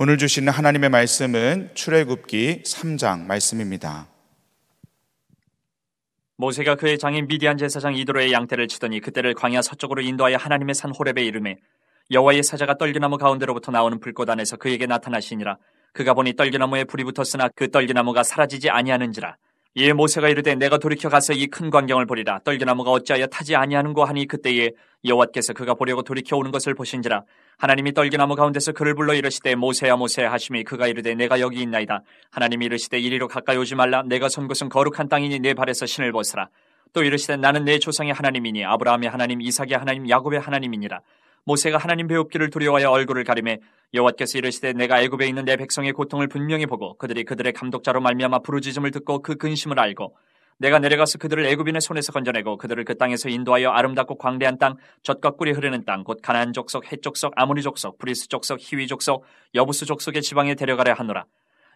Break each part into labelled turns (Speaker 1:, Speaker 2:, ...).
Speaker 1: 오늘 주시는 하나님의 말씀은 출애굽기 3장 말씀입니다.
Speaker 2: 모세가 그의 장인 미디안 제사장 이도로의양태를 치더니 그때를 광야 서쪽으로 인도하여 하나님의 산 호렙에 이름에 여호와의 사자가 떨기나무 가운데로부터 나오는 불꽃 안에서 그에게 나타나시니라 그가 보니 떨기나무에 불이 붙었으나 그 떨기나무가 사라지지 아니하는지라 이에 모세가 이르되 내가 돌이켜 가서 이 큰 광경을 보리라 떨기나무가 어찌하여 타지 아니하는고 하니 그때에 여호와께서 그가 보려고 돌이켜 오는 것을 보신지라 하나님이 떨기나무 가운데서 그를 불러 이르시되 모세야 모세 하심이 그가 이르되 내가 여기 있나이다 하나님이 이르시되 이리로 가까이 오지 말라 내가 선것은 거룩한 땅이니 내 발에서 신을 벗으라 또 이르시되 나는 내 조상의 하나님이니 아브라함의 하나님 이삭의 하나님 야곱의 하나님이니라 모세가 하나님 배웁기를 두려워하여 얼굴을 가림해 여호와께서 이르시되 내가 애굽에 있는 내 백성의 고통을 분명히 보고 그들이 그들의 감독자로 말미암아 부르짖음을 듣고 그 근심을 알고 내가 내려가서 그들을 애굽인의 손에서 건져내고 그들을 그 땅에서 인도하여 아름답고 광대한 땅 젖과 꿀이 흐르는 땅 곧 가나안 족속 헷 족속 아모리 족속 브리스 족속 히위 족속 여부스 족속의 지방에 데려가려 하노라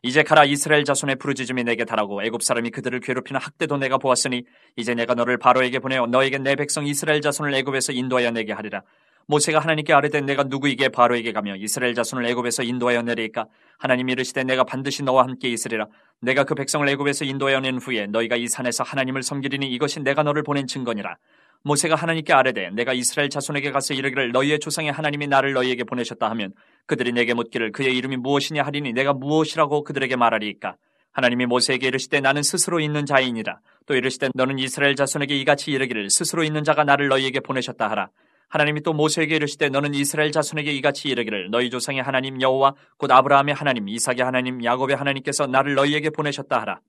Speaker 2: 이제 가라 이스라엘 자손의 부르짖음이 내게 달하고 애굽 사람이 그들을 괴롭히는 학대도 내가 보았으니 이제 내가 너를 바로에게 보내어 너에게 내 백성 이스라엘 자손을 애굽에서 인도하여 내게 하리라 모세가 하나님께 아뢰되 내가 누구에게 바로에게 가며 이스라엘 자손을 애굽에서 인도하여 내리까 하나님이 이르시되 내가 반드시 너와 함께 있으리라 내가 그 백성을 애굽에서 인도하여 낸 후에 너희가 이 산에서 하나님을 섬기리니 이것이 내가 너를 보낸 증거니라 모세가 하나님께 아뢰되 내가 이스라엘 자손에게 가서 이르기를 너희의 조상의 하나님이 나를 너희에게 보내셨다 하면 그들이 내게 묻기를 그의 이름이 무엇이냐 하리니 내가 무엇이라고 그들에게 말하리이까 하나님이 모세에게 이르시되 나는 스스로 있는 자이니라 또 이르시되 너는 이스라엘 자손에게 이같이 이르기를 스스로 있는 자가 나를 너희에게 보내셨다 하라 하나님이 또 모세에게 이르시되 너는 이스라엘 자손에게 이같이 이르기를 너희 조상의 하나님 여호와 곧 아브라함의 하나님 이삭의 하나님 야곱의 하나님께서 나를 너희에게 보내셨다 하라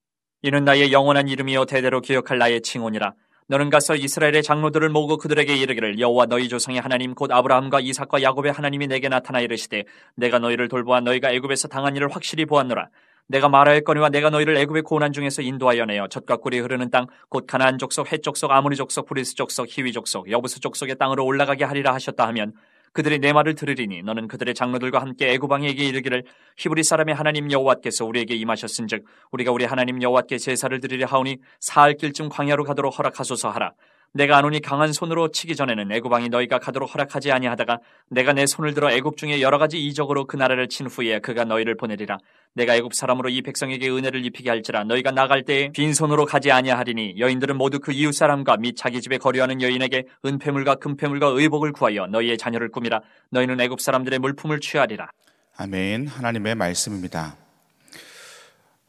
Speaker 2: 이는 나의 영원한 이름이요 대대로 기억할 나의 칭혼이라 너는 가서 이스라엘의 장로들을 모으고 그들에게 이르기를 여호와 너희 조상의 하나님 곧 아브라함과 이삭과 야곱의 하나님이 내게 나타나 이르시되 내가 너희를 돌보아 너희가 애굽에서 당한 일을 확실히 보았노라 내가 말할거니와 내가 너희를 애굽의 고난 중에서 인도하여 내어 젖과 꿀이 흐르는 땅 곧 가나안 족속, 헷 족속, 아모리 족속, 브리스 족속, 히위 족속, 여부스 족속의 땅으로 올라가게 하리라 하셨다 하면 그들이 내 말을 들으리니 너는 그들의 장로들과 함께 애굽왕에게 이르기를 히브리 사람의 하나님 여호와께서 우리에게 임하셨은즉 우리가 우리 하나님 여호와께 제사를 드리려 하오니 사흘 길쯤 광야로 가도록 허락하소서 하라 내가 아노니 강한 손으로 치기 전에는 애굽 왕이 너희가 가도록 허락하지 아니하다가 내가 내 손을 들어 애굽 중에 여러 가지 이적으로 그 나라를 친 후에 그가 너희를 보내리라 내가 애굽 사람으로 이 백성에게 은혜를 입히게 할지라 너희가 나갈 때에 빈손으로 가지 아니하리니 여인들은 모두 그 이웃 사람과 및 자기 집에 거류하는 여인에게 은폐물과 금폐물과 의복을 구하여 너희의 자녀를 꾸미라 너희는 애굽 사람들의 물품을 취하리라
Speaker 1: 아멘 하나님의 말씀입니다.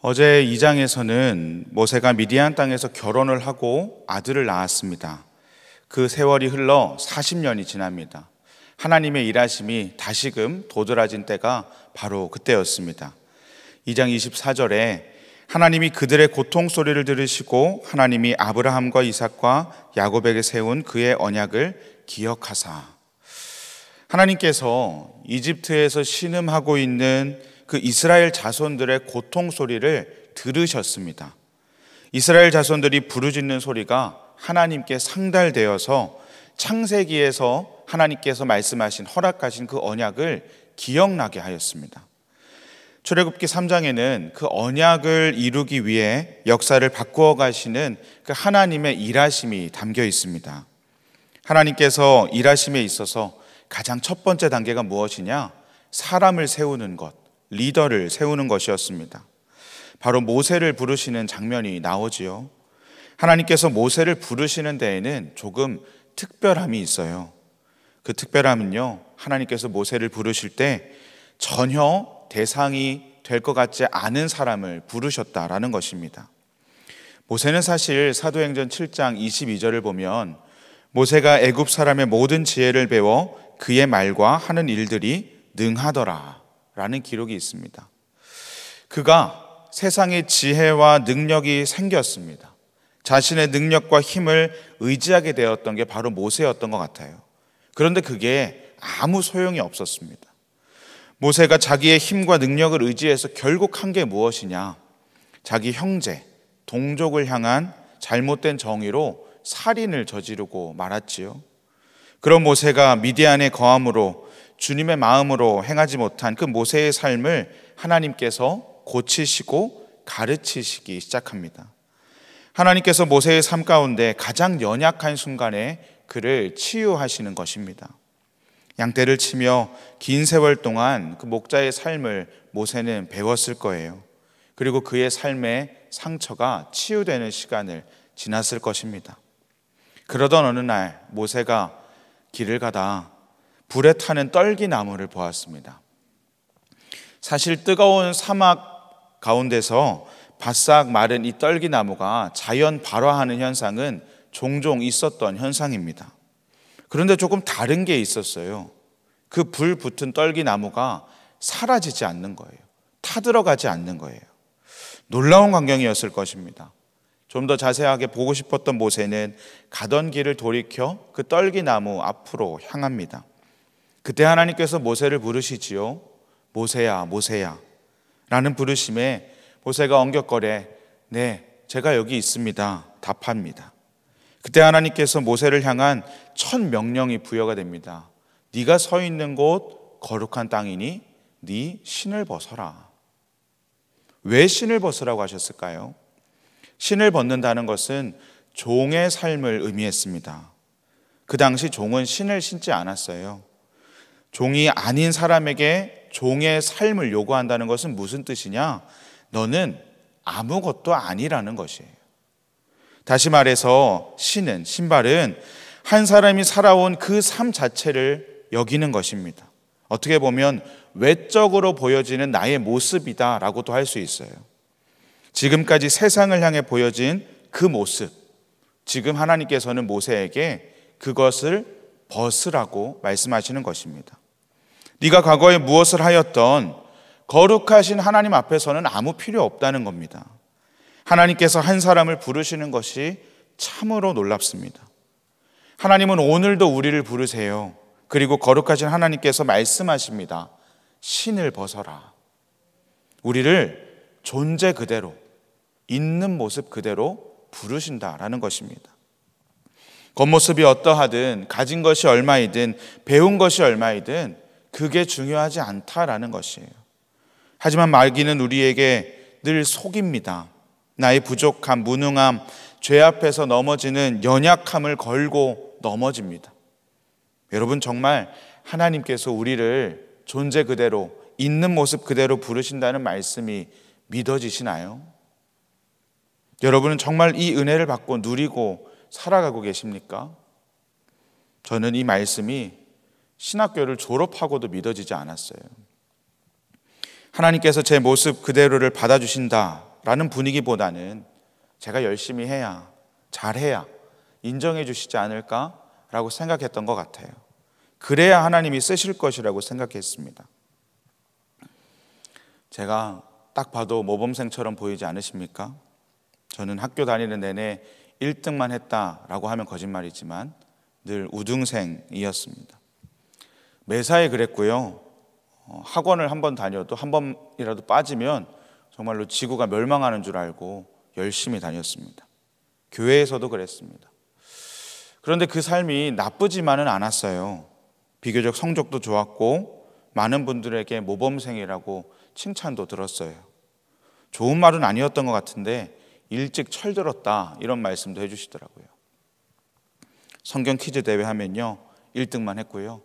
Speaker 1: 어제 2장에서는 모세가 미디안 땅에서 결혼을 하고 아들을 낳았습니다. 그 세월이 흘러 40년이 지납니다. 하나님의 일하심이 다시금 도드라진 때가 바로 그때였습니다. 2장 24절에 하나님이 그들의 고통 소리를 들으시고 하나님이 아브라함과 이삭과 야곱에게 세운 그의 언약을 기억하사 하나님께서 이집트에서 신음하고 있는 그 이스라엘 자손들의 고통 소리를 들으셨습니다. 이스라엘 자손들이 부르짖는 소리가 하나님께 상달되어서 창세기에서 하나님께서 말씀하신 허락하신 그 언약을 기억나게 하였습니다. 출애굽기 3장에는 그 언약을 이루기 위해 역사를 바꾸어 가시는 그 하나님의 일하심이 담겨 있습니다. 하나님께서 일하심에 있어서 가장 첫 번째 단계가 무엇이냐? 사람을 세우는 것. 리더를 세우는 것이었습니다. 바로 모세를 부르시는 장면이 나오지요. 하나님께서 모세를 부르시는 데에는 조금 특별함이 있어요. 그 특별함은요, 하나님께서 모세를 부르실 때 전혀 대상이 될 것 같지 않은 사람을 부르셨다라는 것입니다. 모세는 사실 사도행전 7장 22절을 보면 모세가 애굽 사람의 모든 지혜를 배워 그의 말과 하는 일들이 능하더라 라는 기록이 있습니다. 그가 세상의 지혜와 능력이 생겼습니다. 자신의 능력과 힘을 의지하게 되었던 게 바로 모세였던 것 같아요. 그런데 그게 아무 소용이 없었습니다. 모세가 자기의 힘과 능력을 의지해서 결국 한 게 무엇이냐? 자기 형제, 동족을 향한 잘못된 정의로 살인을 저지르고 말았지요. 그런 모세가 미디안의 거함으로 주님의 마음으로 행하지 못한 그 모세의 삶을 하나님께서 고치시고 가르치시기 시작합니다. 하나님께서 모세의 삶 가운데 가장 연약한 순간에 그를 치유하시는 것입니다. 양떼를 치며 긴 세월 동안 그 목자의 삶을 모세는 배웠을 거예요. 그리고 그의 삶의 상처가 치유되는 시간을 지났을 것입니다. 그러던 어느 날 모세가 길을 가다 불에 타는 떨기 나무를 보았습니다. 사실 뜨거운 사막 가운데서 바싹 마른 이 떨기 나무가 자연 발화하는 현상은 종종 있었던 현상입니다. 그런데 조금 다른 게 있었어요. 그 불 붙은 떨기 나무가 사라지지 않는 거예요. 타들어가지 않는 거예요. 놀라운 광경이었을 것입니다. 좀 더 자세하게 보고 싶었던 모세는 가던 길을 돌이켜 그 떨기 나무 앞으로 향합니다. 그때 하나님께서 모세를 부르시지요. 모세야, 모세야. 라는 부르심에 모세가 엉격거려 네, 제가 여기 있습니다. 답합니다. 그때 하나님께서 모세를 향한 첫 명령이 부여가 됩니다. 네가 서 있는 곳 거룩한 땅이니 네 신을 벗어라. 왜 신을 벗으라고 하셨을까요? 신을 벗는다는 것은 종의 삶을 의미했습니다. 그 당시 종은 신을 신지 않았어요. 종이 아닌 사람에게 종의 삶을 요구한다는 것은 무슨 뜻이냐? 너는 아무것도 아니라는 것이에요. 다시 말해서 신은, 신발은 한 사람이 살아온 그 삶 자체를 여기는 것입니다. 어떻게 보면 외적으로 보여지는 나의 모습이다라고도 할 수 있어요. 지금까지 세상을 향해 보여진 그 모습. 지금 하나님께서는 모세에게 그것을 벗으라고 말씀하시는 것입니다. 네가 과거에 무엇을 하였던 거룩하신 하나님 앞에서는 아무 필요 없다는 겁니다. 하나님께서 한 사람을 부르시는 것이 참으로 놀랍습니다. 하나님은 오늘도 우리를 부르세요. 그리고 거룩하신 하나님께서 말씀하십니다. 신을 벗어라. 우리를 존재 그대로, 있는 모습 그대로 부르신다라는 것입니다. 겉모습이 어떠하든, 가진 것이 얼마이든, 배운 것이 얼마이든, 그게 중요하지 않다라는 것이에요. 하지만 마귀는 우리에게 늘 속입니다. 나의 부족함, 무능함, 죄 앞에서 넘어지는 연약함을 걸고 넘어집니다. 여러분 정말 하나님께서 우리를 존재 그대로 있는 모습 그대로 부르신다는 말씀이 믿어지시나요? 여러분은 정말 이 은혜를 받고 누리고 살아가고 계십니까? 저는 이 말씀이 신학교를 졸업하고도 믿어지지 않았어요. 하나님께서 제 모습 그대로를 받아주신다라는 분위기보다는 제가 열심히 해야, 잘해야 인정해 주시지 않을까라고 생각했던 것 같아요. 그래야 하나님이 쓰실 것이라고 생각했습니다. 제가 딱 봐도 모범생처럼 보이지 않으십니까? 저는 학교 다니는 내내 1등만 했다라고 하면 거짓말이지만 늘 우등생이었습니다. 매사에 그랬고요. 어, 학원을 한 번 다녀도 한 번이라도 빠지면 정말로 지구가 멸망하는 줄 알고 열심히 다녔습니다. 교회에서도 그랬습니다. 그런데 그 삶이 나쁘지만은 않았어요. 비교적 성적도 좋았고 많은 분들에게 모범생이라고 칭찬도 들었어요. 좋은 말은 아니었던 것 같은데 일찍 철들었다 이런 말씀도 해주시더라고요. 성경 퀴즈 대회 하면요 1등만 했고요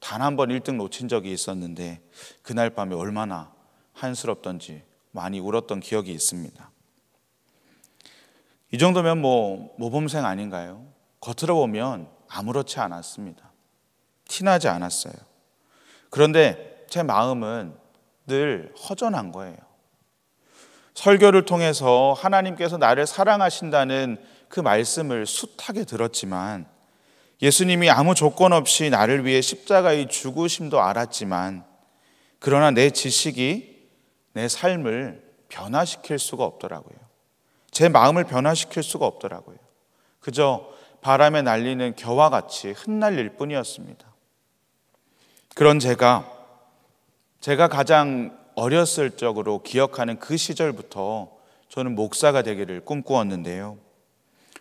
Speaker 1: 단한번 1등 놓친 적이 있었는데 그날 밤에 얼마나 한스럽던지 많이 울었던 기억이 있습니다. 이 정도면 뭐 모범생 아닌가요? 겉으로 보면 아무렇지 않았습니다. 티나지 않았어요. 그런데 제 마음은 늘 허전한 거예요. 설교를 통해서 하나님께서 나를 사랑하신다는 그 말씀을 숱하게 들었지만 예수님이 아무 조건 없이 나를 위해 십자가의 죽으심도 알았지만 그러나 내 지식이 내 삶을 변화시킬 수가 없더라고요. 제 마음을 변화시킬 수가 없더라고요. 그저 바람에 날리는 겨와 같이 흩날릴 뿐이었습니다. 그런 제가 제가 가장 어렸을 적으로 기억하는 그 시절부터 저는 목사가 되기를 꿈꾸었는데요.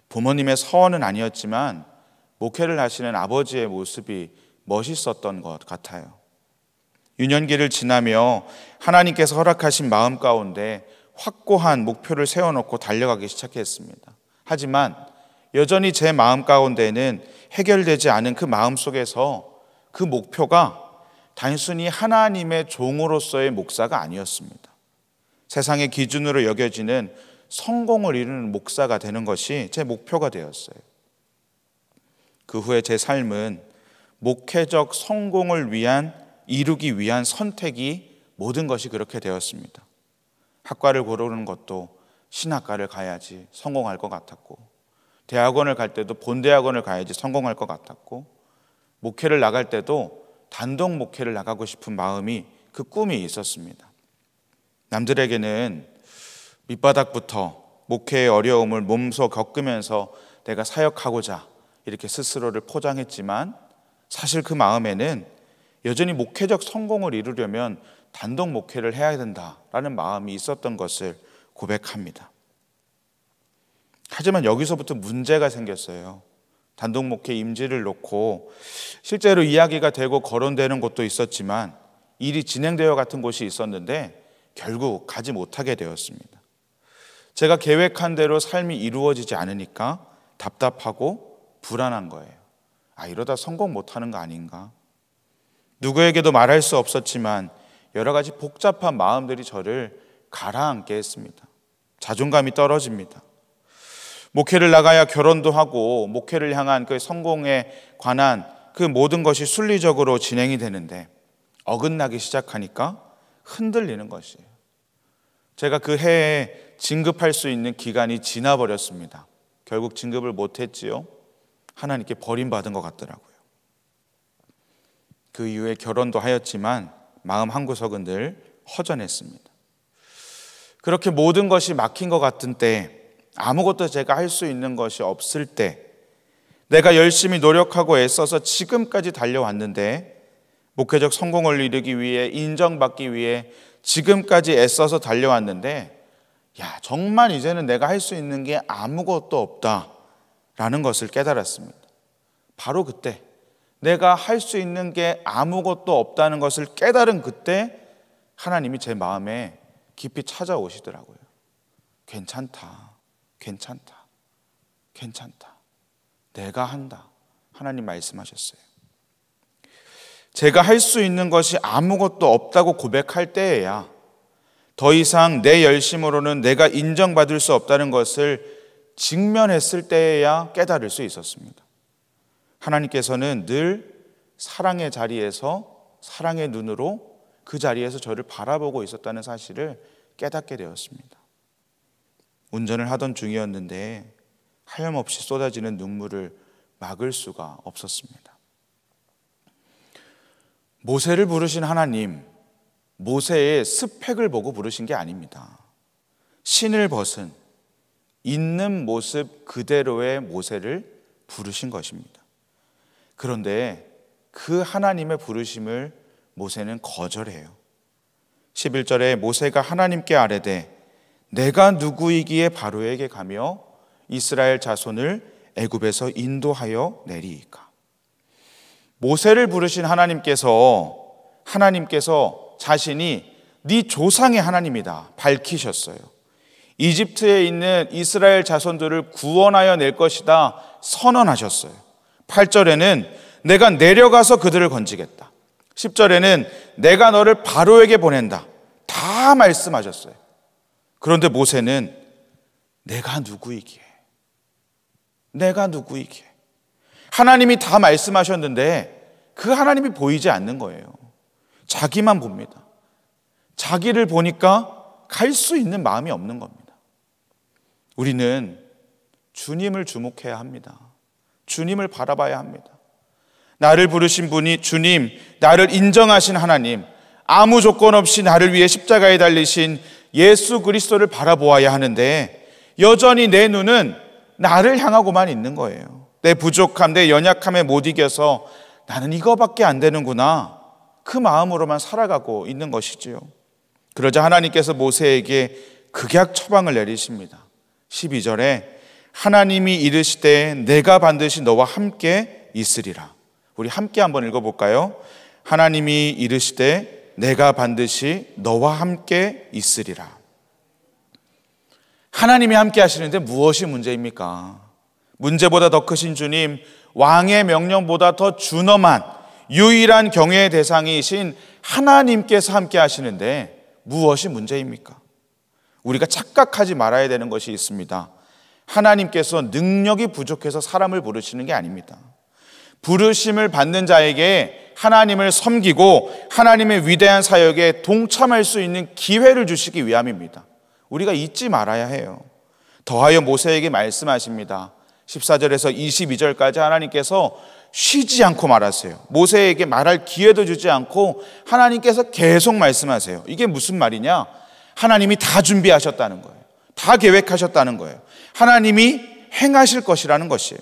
Speaker 1: 부모님의 서원은 아니었지만 목회를 하시는 아버지의 모습이 멋있었던 것 같아요. 유년기를 지나며 하나님께서 허락하신 마음 가운데 확고한 목표를 세워놓고 달려가기 시작했습니다. 하지만 여전히 제 마음 가운데는 해결되지 않은 그 마음 속에서 그 목표가 단순히 하나님의 종으로서의 목사가 아니었습니다. 세상의 기준으로 여겨지는 성공을 이루는 목사가 되는 것이 제 목표가 되었어요. 그 후에 제 삶은 목회적 성공을 위한 이루기 위한 선택이 모든 것이 그렇게 되었습니다. 학과를 고르는 것도 신학과를 가야지 성공할 것 같았고 대학원을 갈 때도 본대학원을 가야지 성공할 것 같았고 목회를 나갈 때도 단독 목회를 나가고 싶은 마음이 그 꿈이 있었습니다. 남들에게는 밑바닥부터 목회의 어려움을 몸소 겪으면서 내가 사역하고자 이렇게 스스로를 포장했지만 사실 그 마음에는 여전히 목회적 성공을 이루려면 단독 목회를 해야 된다라는 마음이 있었던 것을 고백합니다. 하지만 여기서부터 문제가 생겼어요. 단독 목회 임지를 놓고 실제로 이야기가 되고 거론되는 곳도 있었지만 일이 진행되어 같은 곳이 있었는데 결국 가지 못하게 되었습니다. 제가 계획한 대로 삶이 이루어지지 않으니까 답답하고 불안한 거예요. 아, 이러다 성공 못하는 거 아닌가? 누구에게도 말할 수 없었지만 여러 가지 복잡한 마음들이 저를 가라앉게 했습니다. 자존감이 떨어집니다. 목회를 나가야 결혼도 하고 목회를 향한 그 성공에 관한 그 모든 것이 순리적으로 진행이 되는데 어긋나기 시작하니까 흔들리는 것이에요. 제가 그 해에 진급할 수 있는 기간이 지나버렸습니다. 결국 진급을 못했지요. 하나님께 버림받은 것 같더라고요. 그 이후에 결혼도 하였지만 마음 한구석은 늘 허전했습니다. 그렇게 모든 것이 막힌 것 같은 때 아무것도 제가 할 수 있는 것이 없을 때 내가 열심히 노력하고 애써서 지금까지 달려왔는데 목회적 성공을 이루기 위해 인정받기 위해 지금까지 애써서 달려왔는데 야 정말 이제는 내가 할 수 있는 게 아무것도 없다. 라는 것을 깨달았습니다. 바로 그때 내가 할 수 있는 게 아무것도 없다는 것을 깨달은 그때 하나님이 제 마음에 깊이 찾아오시더라고요. 괜찮다. 괜찮다. 괜찮다. 내가 한다. 하나님 말씀하셨어요. 제가 할 수 있는 것이 아무것도 없다고 고백할 때에야 더 이상 내 열심으로는 내가 인정받을 수 없다는 것을 직면했을 때에야 깨달을 수 있었습니다. 하나님께서는 늘 사랑의 자리에서 사랑의 눈으로 그 자리에서 저를 바라보고 있었다는 사실을 깨닫게 되었습니다. 운전을 하던 중이었는데 하염없이 쏟아지는 눈물을 막을 수가 없었습니다. 모세를 부르신 하나님, 모세의 스펙을 보고 부르신 게 아닙니다. 신을 벗은 있는 모습 그대로의 모세를 부르신 것입니다. 그런데 그 하나님의 부르심을 모세는 거절해요. 11절에 모세가 하나님께 아뢰되 내가 누구이기에 바로에게 가며 이스라엘 자손을 애굽에서 인도하여 내리이까. 모세를 부르신 하나님께서 하나님께서 자신이 네 조상의 하나님이다 밝히셨어요. 이집트에 있는 이스라엘 자손들을 구원하여 낼 것이다 선언하셨어요. 8절에는 내가 내려가서 그들을 건지겠다. 10절에는 내가 너를 바로에게 보낸다. 다 말씀하셨어요. 그런데 모세는 내가 누구이기에? 내가 누구이기에? 하나님이 다 말씀하셨는데 그 하나님이 보이지 않는 거예요. 자기만 봅니다. 자기를 보니까 갈 수 있는 마음이 없는 겁니다. 우리는 주님을 주목해야 합니다. 주님을 바라봐야 합니다. 나를 부르신 분이 주님, 나를 인정하신 하나님, 아무 조건 없이 나를 위해 십자가에 달리신 예수 그리스도를 바라보아야 하는데 여전히 내 눈은 나를 향하고만 있는 거예요. 내 부족함, 내 연약함에 못 이겨서 나는 이거밖에 안 되는구나. 그 마음으로만 살아가고 있는 것이지요. 그러자 하나님께서 모세에게 극약 처방을 내리십니다. 12절에 하나님이 이르시되 내가 반드시 너와 함께 있으리라. 우리 함께 한번 읽어 볼까요? 하나님이 이르시되 내가 반드시 너와 함께 있으리라. 하나님이 함께 하시는데 무엇이 문제입니까? 문제보다 더 크신 주님, 왕의 명령보다 더 준엄한 유일한 경외의 대상이신 하나님께서 함께 하시는데 무엇이 문제입니까? 우리가 착각하지 말아야 되는 것이 있습니다. 하나님께서 능력이 부족해서 사람을 부르시는 게 아닙니다. 부르심을 받는 자에게 하나님을 섬기고 하나님의 위대한 사역에 동참할 수 있는 기회를 주시기 위함입니다. 우리가 잊지 말아야 해요. 더하여 모세에게 말씀하십니다. 14절에서 22절까지 하나님께서 쉬지 않고 말하세요. 모세에게 말할 기회도 주지 않고 하나님께서 계속 말씀하세요. 이게 무슨 말이냐? 하나님이 다 준비하셨다는 거예요. 다 계획하셨다는 거예요. 하나님이 행하실 것이라는 것이에요.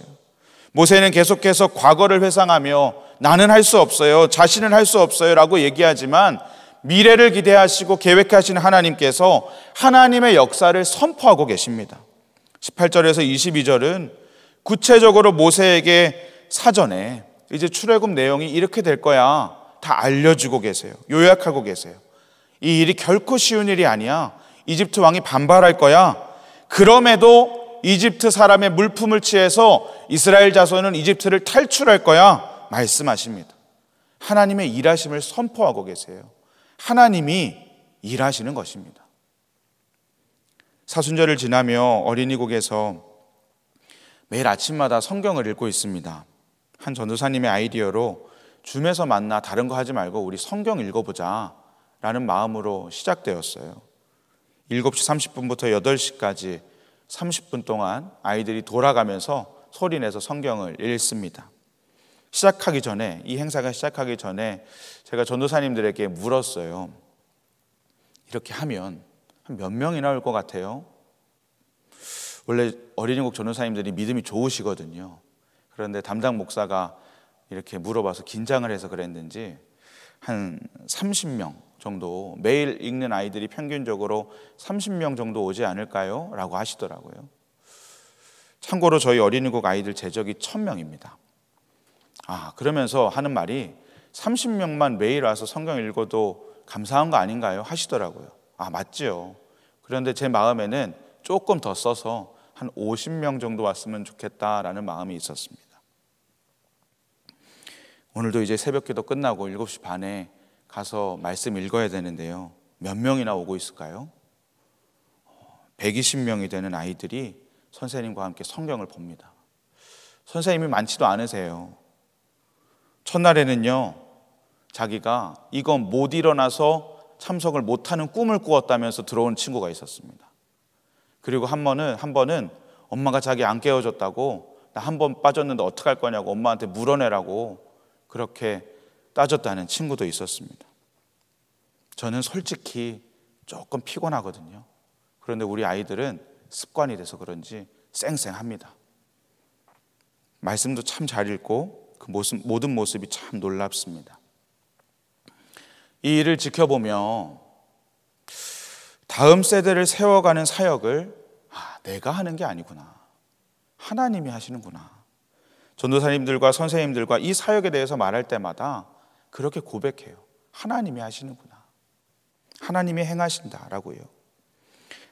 Speaker 1: 모세는 계속해서 과거를 회상하며 나는 할 수 없어요. 자신은 할 수 없어요. 라고 얘기하지만 미래를 기대하시고 계획하시는 하나님께서 하나님의 역사를 선포하고 계십니다. 18절에서 22절은 구체적으로 모세에게 사전에 이제 출애굽 내용이 이렇게 될 거야. 다 알려주고 계세요. 요약하고 계세요. 이 일이 결코 쉬운 일이 아니야. 이집트 왕이 반발할 거야. 그럼에도 이집트 사람의 물품을 취해서 이스라엘 자손은 이집트를 탈출할 거야. 말씀하십니다. 하나님의 일하심을 선포하고 계세요. 하나님이 일하시는 것입니다. 사순절을 지나며 어린이국에서 매일 아침마다 성경을 읽고 있습니다. 한 전도사님의 아이디어로 줌에서 만나 다른 거 하지 말고 우리 성경 읽어보자 라는 마음으로 시작되었어요. 7시 30분부터 8시까지 30분 동안 아이들이 돌아가면서 소리내서 성경을 읽습니다. 시작하기 전에, 이 행사가 시작하기 전에 제가 전도사님들에게 물었어요. 이렇게 하면 한 몇 명이나 올 것 같아요? 원래 어린이국 전도사님들이 믿음이 좋으시거든요. 그런데 담당 목사가 이렇게 물어봐서 긴장을 해서 그랬는지 한 30명 정도 매일 읽는 아이들이 평균적으로 30명 정도 오지 않을까요? 라고 하시더라고요. 참고로 저희 어린이국 아이들 제적이 1000명입니다. 아, 그러면서 하는 말이 30명만 매일 와서 성경 읽어도 감사한 거 아닌가요? 하시더라고요. 아, 맞지요. 그런데 제 마음에는 조금 더 써서 한 50명 정도 왔으면 좋겠다라는 마음이 있었습니다. 오늘도 이제 새벽 기도 끝나고 7시 반에 가서 말씀 읽어야 되는데요. 몇 명이나 오고 있을까요? 120명이 되는 아이들이 선생님과 함께 성경을 봅니다. 선생님이 많지도 않으세요. 첫날에는요, 자기가 이건 못 일어나서 참석을 못하는 꿈을 꾸었다면서 들어온 친구가 있었습니다. 그리고 한 번은, 한 번은 엄마가 자기 안 깨워줬다고 나 한 번 빠졌는데 어떡할 거냐고 엄마한테 물어내라고 그렇게 따졌다는 친구도 있었습니다. 저는 솔직히 조금 피곤하거든요. 그런데 우리 아이들은 습관이 돼서 그런지 쌩쌩합니다. 말씀도 참 잘 읽고 그 모습, 모든 모습이 참 놀랍습니다. 이 일을 지켜보며 다음 세대를 세워가는 사역을 아, 내가 하는 게 아니구나. 하나님이 하시는구나. 전도사님들과 선생님들과 이 사역에 대해서 말할 때마다 그렇게 고백해요. 하나님이 하시는구나. 하나님이 행하신다라고요.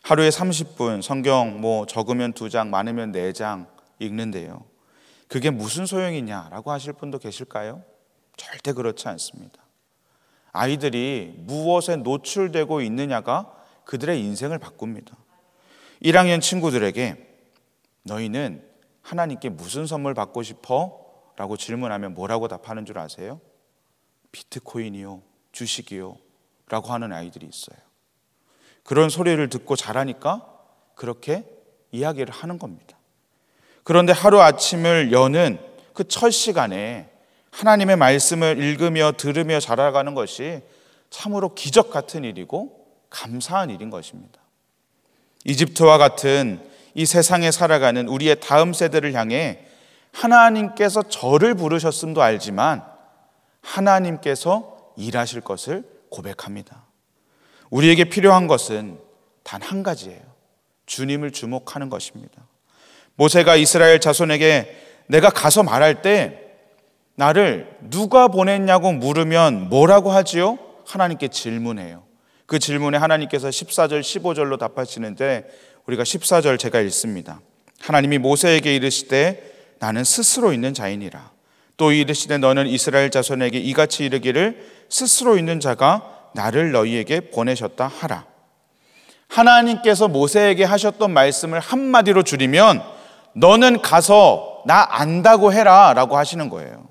Speaker 1: 하루에 30분 성경 뭐 적으면 두 장, 많으면 네 장 읽는데요. 그게 무슨 소용이냐라고 하실 분도 계실까요? 절대 그렇지 않습니다. 아이들이 무엇에 노출되고 있느냐가 그들의 인생을 바꿉니다. 1학년 친구들에게 너희는 하나님께 무슨 선물 받고 싶어? 라고 질문하면 뭐라고 답하는 줄 아세요? 비트코인이요, 주식이요, 라고 하는 아이들이 있어요. 그런 소리를 듣고 자라니까 그렇게 이야기를 하는 겁니다. 그런데 하루 아침을 여는 그 첫 시간에 하나님의 말씀을 읽으며 들으며 자라가는 것이 참으로 기적 같은 일이고 감사한 일인 것입니다. 이집트와 같은 이 세상에 살아가는 우리의 다음 세대를 향해 하나님께서 저를 부르셨음도 알지만 하나님께서 일하실 것을 고백합니다. 우리에게 필요한 것은 단 한 가지예요. 주님을 주목하는 것입니다. 모세가 이스라엘 자손에게 내가 가서 말할 때 나를 누가 보냈냐고 물으면 뭐라고 하지요? 하나님께 질문해요. 그 질문에 하나님께서 14절, 15절로 답하시는데 우리가 14절 제가 읽습니다. 하나님이 모세에게 이르시되 나는 스스로 있는 자이라 또 이르시되 너는 이스라엘 자손에게 이같이 이르기를 스스로 있는 자가 나를 너희에게 보내셨다 하라. 하나님께서 모세에게 하셨던 말씀을 한마디로 줄이면 너는 가서 나 안다고 해라 라고 하시는 거예요.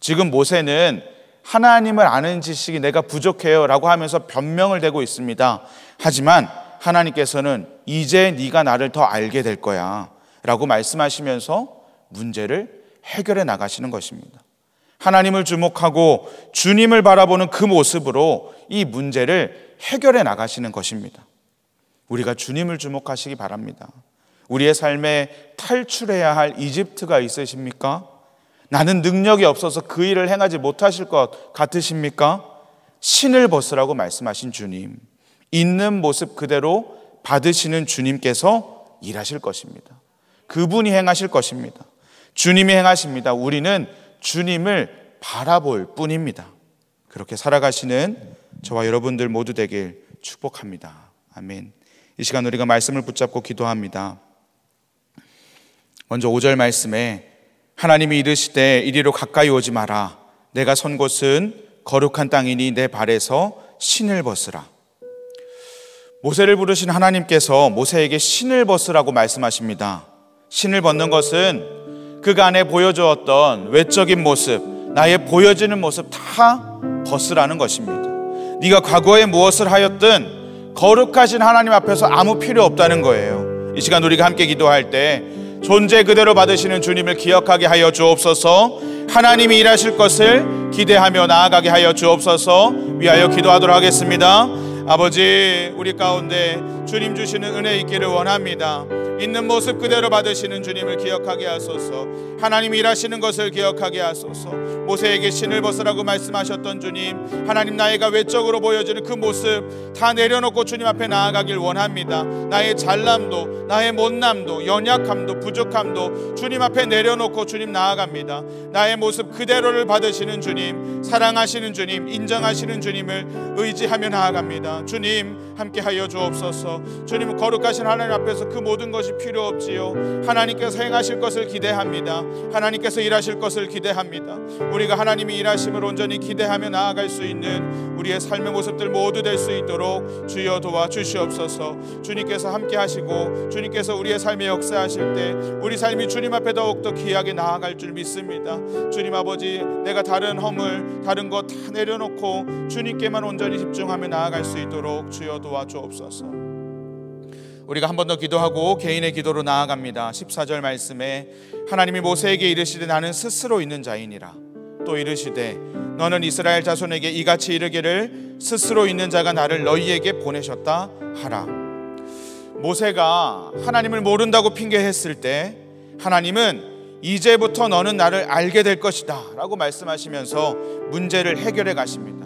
Speaker 1: 지금 모세는 하나님을 아는 지식이 내가 부족해요 라고 하면서 변명을 대고 있습니다. 하지만 하나님께서는 이제 네가 나를 더 알게 될 거야 라고 말씀하시면서 문제를 해결해 나가시는 것입니다. 하나님을 주목하고 주님을 바라보는 그 모습으로 이 문제를 해결해 나가시는 것입니다. 우리가 주님을 주목하시기 바랍니다. 우리의 삶에 탈출해야 할 이집트가 있으십니까? 나는 능력이 없어서 그 일을 행하지 못하실 것 같으십니까? 신을 벗으라고 말씀하신 주님, 있는 모습 그대로 받으시는 주님께서 일하실 것입니다. 그분이 행하실 것입니다. 주님이 행하십니다. 우리는 주님을 바라볼 뿐입니다. 그렇게 살아가시는 저와 여러분들 모두 되길 축복합니다. 아멘. 이 시간 우리가 말씀을 붙잡고 기도합니다. 먼저 5절 말씀에 하나님이 이르시되 이리로 가까이 오지 마라. 내가 선 곳은 거룩한 땅이니 내 발에서 신을 벗으라. 모세를 부르신 하나님께서 모세에게 신을 벗으라고 말씀하십니다. 신을 벗는 것은 그간에 보여주었던 외적인 모습, 나의 보여지는 모습 다 벗으라는 것입니다. 네가 과거에 무엇을 하였든 거룩하신 하나님 앞에서 아무 필요 없다는 거예요. 이 시간 우리가 함께 기도할 때 존재 그대로 받으시는 주님을 기억하게 하여 주옵소서. 하나님이 일하실 것을 기대하며 나아가게 하여 주옵소서. 위하여 기도하도록 하겠습니다. 아버지, 우리 가운데 주님 주시는 은혜 있기를 원합니다. 있는 모습 그대로 받으시는 주님을 기억하게 하소서. 하나님 일하시는 것을 기억하게 하소서. 모세에게 신을 벗으라고 말씀하셨던 주님, 하나님 나이가 외적으로 보여지는 그 모습 다 내려놓고 주님 앞에 나아가길 원합니다. 나의 잘남도, 나의 못남도, 연약함도, 부족함도 주님 앞에 내려놓고 주님 나아갑니다. 나의 모습 그대로를 받으시는 주님, 사랑하시는 주님, 인정하시는 주님을 의지하며 나아갑니다. 주님 함께하여 주옵소서. 주옵소님 거룩하신 하나님 앞에서 그 모든 것이 필요 없지요 하나님께서 행하실 것을 기대합니다 하나님께서 일하실 것을 기대합니다 우리가 하나님이 일하심을 온전히 기대하며 나아갈 수 있는 우리의 삶의 모습들 모두 될 수 있도록 주여 도와주시옵소서 주님께서 함께 하시고 주님께서 우리의 삶에 역사하실 때 우리 삶이 주님 앞에 더욱더 귀하게 나아갈 줄 믿습니다 주님 아버지 내가 다른 허물 다른 것 다 내려놓고 주님께만 온전히 집중하며 나아갈 수 있도록 주여 도와주옵소서. 우리가 한 번 더 기도하고 개인의 기도로 나아갑니다. 14절 말씀에 하나님이 모세에게 이르시되 나는 스스로 있는 자이니라. 또 이르시되 너는 이스라엘 자손에게 이같이 이르기를 스스로 있는 자가 나를 너희에게 보내셨다 하라. 모세가 하나님을 모른다고 핑계했을 때 하나님은 이제부터 너는 나를 알게 될 것이다라고 말씀하시면서 문제를 해결해 가십니다.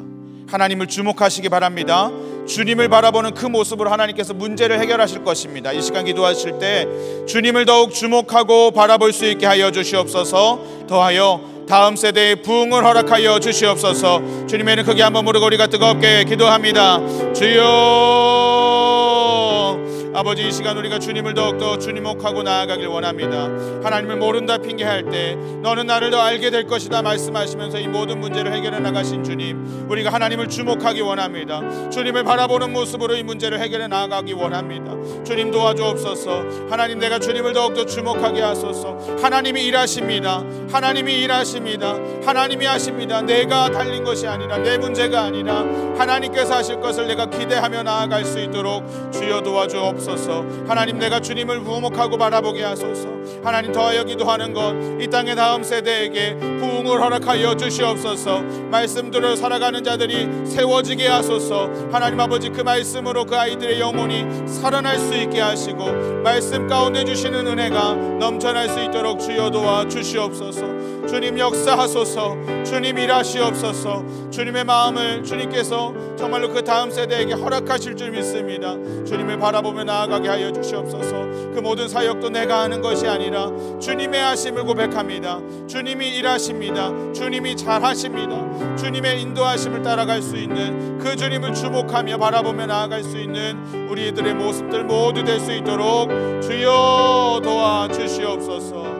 Speaker 1: 하나님을 주목하시기 바랍니다. 주님을 바라보는 그 모습으로 하나님께서 문제를 해결하실 것입니다. 이 시간 기도하실 때 주님을 더욱 주목하고 바라볼 수 있게 하여 주시옵소서. 더하여 다음 세대의 부흥을 허락하여 주시옵소서. 주님에는 크게 한번 무릎 거리가 뜨겁게 기도합니다. 주여 아버지 이 시간 우리가 주님을 더욱더 주님목하고 나아가길 원합니다. 하나님을 모른다 핑계할 때 너는 나를 더 알게 될 것이다 말씀하시면서 이 모든 문제를 해결해 나가신 주님 우리가 하나님을 주목하기 원합니다. 주님을 바라보는 모습으로 이 문제를 해결해 나가기 원합니다. 주님 도와주옵소서 하나님 내가 주님을 더욱더 주목하게 하소서 하나님이 일하십니다. 하나님이 일하십니다. 하나님이 하십니다. 내가 달린 것이 아니라 내 문제가 아니라 하나님께서 하실 것을 내가 기대하며 나아갈 수 있도록 주여 도와주옵소서 하소서 하나님 내가 주님을 부목하고 바라보게 하소서 하나님 더하여 기도하는 것 이 땅의 다음 세대에게 부흥을 허락하여 주시옵소서 말씀들을 살아가는 자들이 세워지게 하소서 하나님 아버지 그 말씀으로 그 아이들의 영혼이 살아날 수 있게 하시고 말씀 가운데 주시는 은혜가 넘쳐날 수 있도록 주여 도와 주시옵소서 주님 역사하소서 주님 일하시옵소서 주님의 마음을 주님께서 정말로 그 다음 세대에게 허락하실 줄 믿습니다 주님을 바라보며 나아가게 하여 주시옵소서 그 모든 사역도 내가 하는 것이 아니라 주님의 하심을 고백합니다 주님이 일하십니다 주님이 잘하십니다 주님의 인도하심을 따라갈 수 있는 그 주님을 주목하며 바라보며 나아갈 수 있는 우리들의 모습들 모두 될 수 있도록 주여 도와주시옵소서